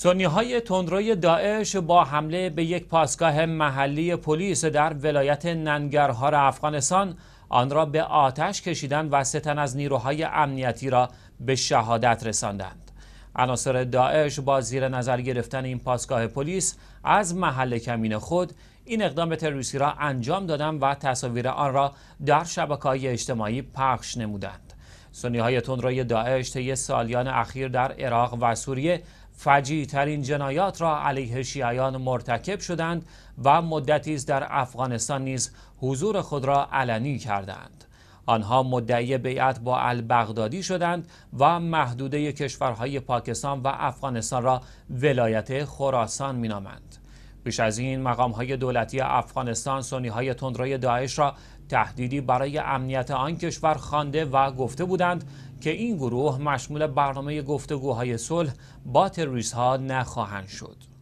سنی های تندروی داعش با حمله به یک پاسگاه محلی پلیس در ولایت ننگرهار افغانستان آن را به آتش کشیدند و ستن از نیروهای امنیتی را به شهادت رساندند. عناصر داعش با زیر نظر گرفتن این پاسگاه پلیس از محل کمین خود این اقدام تروریستی را انجام دادند و تصاویر آن را در شبکه‌های اجتماعی پخش نمودند. سنی های تندروی داعش طی سالیان اخیر در عراق و سوریه فجی ترین جنایات را علیه شیعیان مرتکب شدند و مدتی است در افغانستان نیز حضور خود را علنی کردند. آنها مدعی بیعت با البغدادی شدند و محدوده کشورهای پاکستان و افغانستان را ولایت خراسان مینامند. پیش از این مقام های دولتی افغانستان سنی های تندروی داعش را تهدیدی برای امنیت آن کشور خوانده و گفته بودند که این گروه مشمول برنامه گفتگوهای صلح با تروریست ها نخواهند شد.